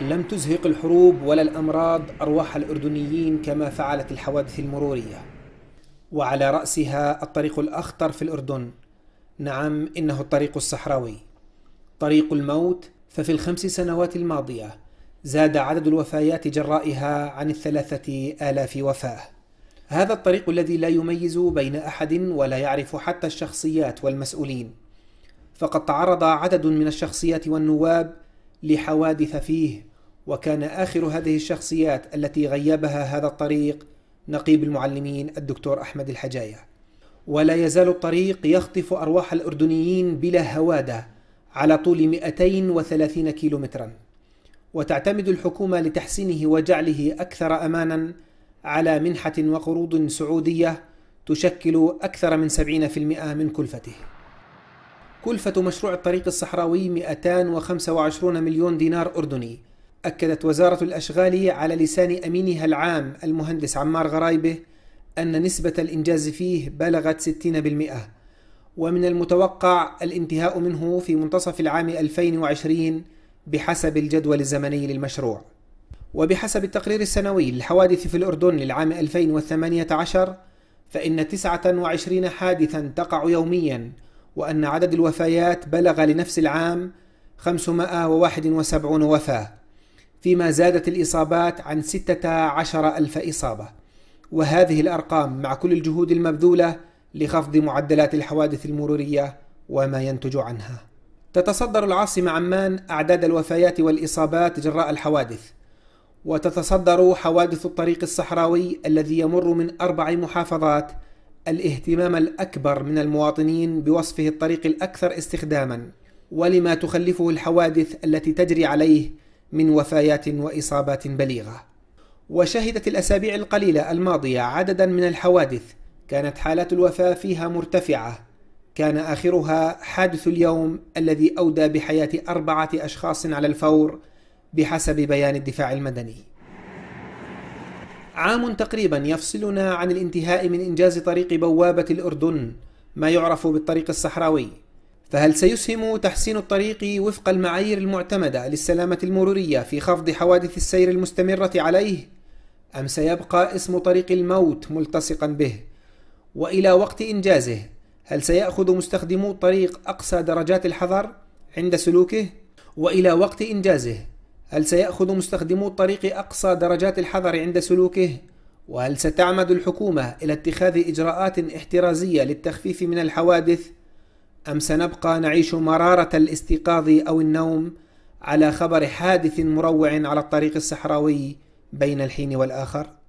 لم تزهق الحروب ولا الأمراض أرواح الأردنيين كما فعلت الحوادث المرورية وعلى رأسها الطريق الأخطر في الأردن نعم إنه الطريق الصحراوي طريق الموت ففي الخمس سنوات الماضية زاد عدد الوفيات جرائها عن الثلاثة آلاف وفاة هذا الطريق الذي لا يميز بين أحد ولا يعرف حتى الشخصيات والمسؤولين فقد تعرض عدد من الشخصيات والنواب لحوادث فيه وكان آخر هذه الشخصيات التي غيبها هذا الطريق نقيب المعلمين الدكتور أحمد الحجاية ولا يزال الطريق يخطف أرواح الأردنيين بلا هوادة على طول 230 كيلومترا وتعتمد الحكومة لتحسينه وجعله أكثر أمانا على منحة وقروض سعودية تشكل أكثر من 70% من كلفته كلفة مشروع الطريق الصحراوي 225 مليون دينار أردني أكدت وزارة الأشغال على لسان أمينها العام المهندس عمار غرايبه أن نسبة الإنجاز فيه بلغت 60% ومن المتوقع الانتهاء منه في منتصف العام 2020 بحسب الجدول الزمني للمشروع وبحسب التقرير السنوي للحوادث في الأردن للعام 2018 فإن 29 حادثا تقع يوميا وأن عدد الوفيات بلغ لنفس العام 571 وفاة فيما زادت الإصابات عن 16 ألف إصابة وهذه الأرقام مع كل الجهود المبذولة لخفض معدلات الحوادث المرورية وما ينتج عنها تتصدر العاصمة عمان أعداد الوفيات والإصابات جراء الحوادث وتتصدر حوادث الطريق الصحراوي الذي يمر من أربع محافظات الاهتمام الأكبر من المواطنين بوصفه الطريق الأكثر استخداما ولما تخلفه الحوادث التي تجري عليه من وفيات وإصابات بليغة وشهدت الأسابيع القليلة الماضية عددا من الحوادث كانت حالات الوفاة فيها مرتفعة كان آخرها حادث اليوم الذي أودى بحياة أربعة أشخاص على الفور بحسب بيان الدفاع المدني عام تقريبا يفصلنا عن الانتهاء من إنجاز طريق بوابة الأردن ما يعرف بالطريق الصحراوي فهل سيسهم تحسين الطريق وفق المعايير المعتمدة للسلامة المرورية في خفض حوادث السير المستمرة عليه؟ أم سيبقى اسم طريق الموت ملتصقا به؟ وإلى وقت إنجازه هل سيأخذ مستخدمو الطريق أقصى درجات الحذر عند سلوكه؟ وإلى وقت إنجازه هل سيأخذ مستخدمو الطريق أقصى درجات الحذر عند سلوكه؟ وهل ستعمد الحكومة إلى اتخاذ إجراءات احترازية للتخفيف من الحوادث؟ أم سنبقى نعيش مرارة الاستيقاظ أو النوم على خبر حادث مروع على الطريق الصحراوي بين الحين والآخر؟